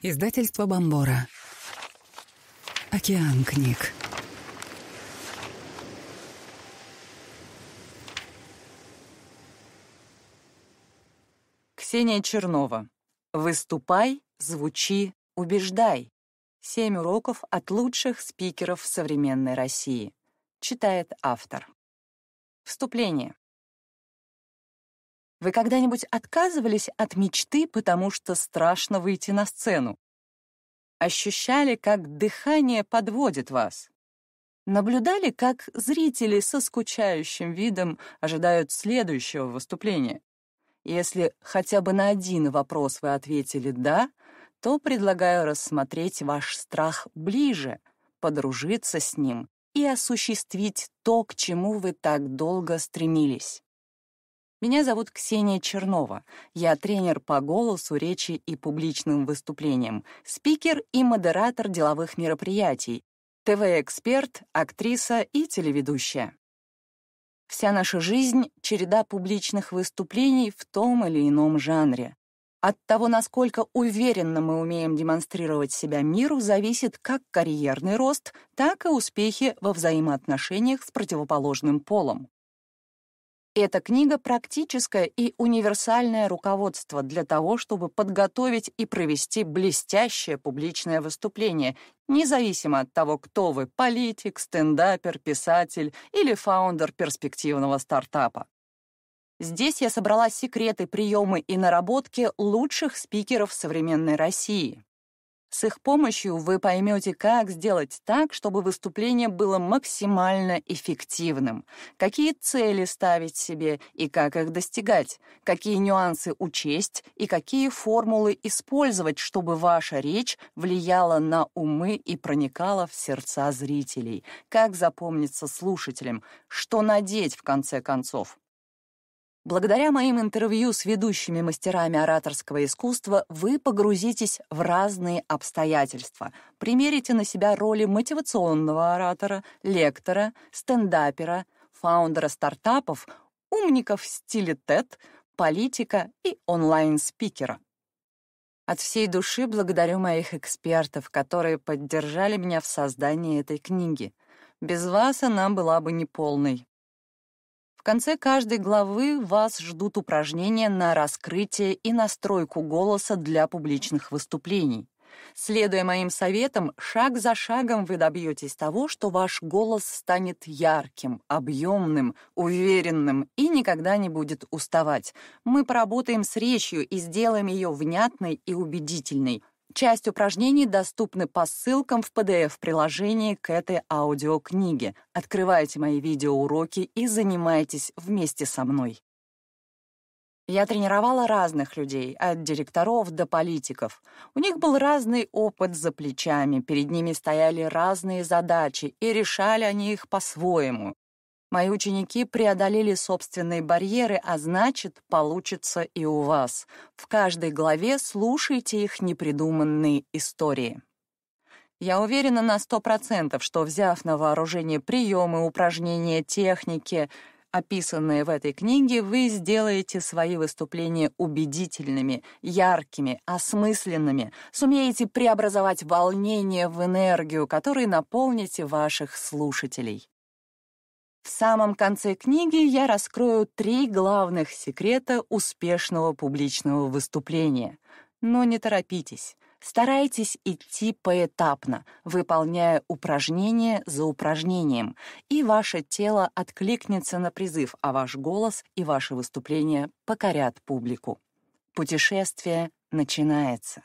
Издательство Бомбора. Океан книг. Ксения Чернова. Выступай, звучи, убеждай. Семь уроков от лучших спикеров современной России. Читает автор. Вступление. Вы когда-нибудь отказывались от мечты, потому что страшно выйти на сцену? Ощущали, как дыхание подводит вас? Наблюдали, как зрители со скучающим видом ожидают следующего выступления? Если хотя бы на один вопрос вы ответили «да», то предлагаю рассмотреть ваш страх ближе, подружиться с ним и осуществить то, к чему вы так долго стремились. Меня зовут Ксения Чернова. Я тренер по голосу, речи и публичным выступлениям, спикер и модератор деловых мероприятий, ТВ-эксперт, актриса и телеведущая. Вся наша жизнь — череда публичных выступлений в том или ином жанре. От того, насколько уверенно мы умеем демонстрировать себя миру, зависит как карьерный рост, так и успехи во взаимоотношениях с противоположным полом. Эта книга — практическое и универсальное руководство для того, чтобы подготовить и провести блестящее публичное выступление, независимо от того, кто вы — политик, стендапер, писатель или фаундер перспективного стартапа. Здесь я собрала секреты, приемы и наработки лучших спикеров современной России. С их помощью вы поймете, как сделать так, чтобы выступление было максимально эффективным, какие цели ставить себе и как их достигать, какие нюансы учесть и какие формулы использовать, чтобы ваша речь влияла на умы и проникала в сердца зрителей, как запомниться слушателям, что надеть в конце концов. Благодаря моим интервью с ведущими мастерами ораторского искусства вы погрузитесь в разные обстоятельства, примерите на себя роли мотивационного оратора, лектора, стендапера, фаундера стартапов, умников в стиле TED, политика и онлайн-спикера. От всей души благодарю моих экспертов, которые поддержали меня в создании этой книги. Без вас она была бы неполной конце каждой главы вас ждут упражнения на раскрытие и настройку голоса для публичных выступлений. Следуя моим советам, шаг за шагом вы добьетесь того, что ваш голос станет ярким, объемным, уверенным и никогда не будет уставать. Мы поработаем с речью и сделаем ее внятной и убедительной. Часть упражнений доступны по ссылкам в PDF-приложении к этой аудиокниге. Открывайте мои видеоуроки и занимайтесь вместе со мной. Я тренировала разных людей, от директоров до политиков. У них был разный опыт за плечами, перед ними стояли разные задачи, и решали они их по-своему. Мои ученики преодолели собственные барьеры, а значит, получится и у вас. В каждой главе слушайте их непридуманные истории. Я уверена на 100%, что, взяв на вооружение приемы, упражнения, техники, описанные в этой книге, вы сделаете свои выступления убедительными, яркими, осмысленными, сумеете преобразовать волнение в энергию, которой наполните ваших слушателей. В самом конце книги я раскрою три главных секрета успешного публичного выступления. Но не торопитесь. Старайтесь идти поэтапно, выполняя упражнение за упражнением, и ваше тело откликнется на призыв, а ваш голос и ваше выступление покорят публику. Путешествие начинается.